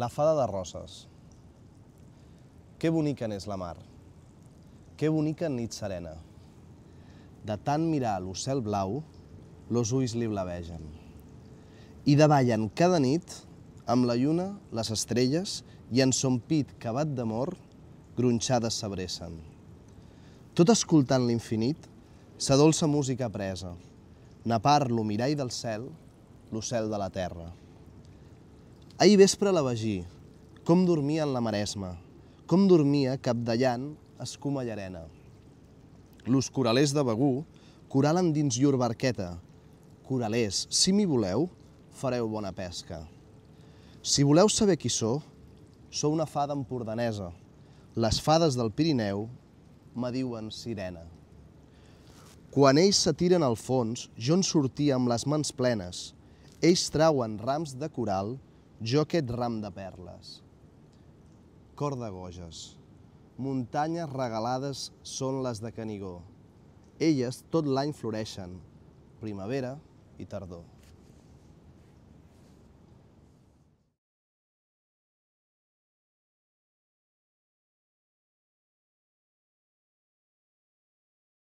La fada de roses. Que bonica n'és la mar. Que bonica en nit serena. De tant mirar l'ocel blau, los ulls li blavegen. I davallen cada nit amb la lluna, les estrelles i en son pit cavat d'amor, gronxades s'abressen. Tot escoltant l'infinit, sa dolça música presa, na part lo mirall del cel, l'ocel de la terra. Ahir vespre la vagí, com dormia en la maresma, com dormia capdallant escuma llarena. Los coralers de Begú coralen dins llur barqueta. Coralers, si m'hi voleu, fareu bona pesca. Si voleu saber qui sóc, sóc una fada empordanesa. Les fades del Pirineu me diuen sirena. Quan ells s'atiren al fons, jo en sortia amb les mans plenes. Ells trauen rams de coral jo aquest ram de perles. Cor de goges. Muntanyes regalades són les de Canigó. Elles tot l'any floreixen, primavera i tardor.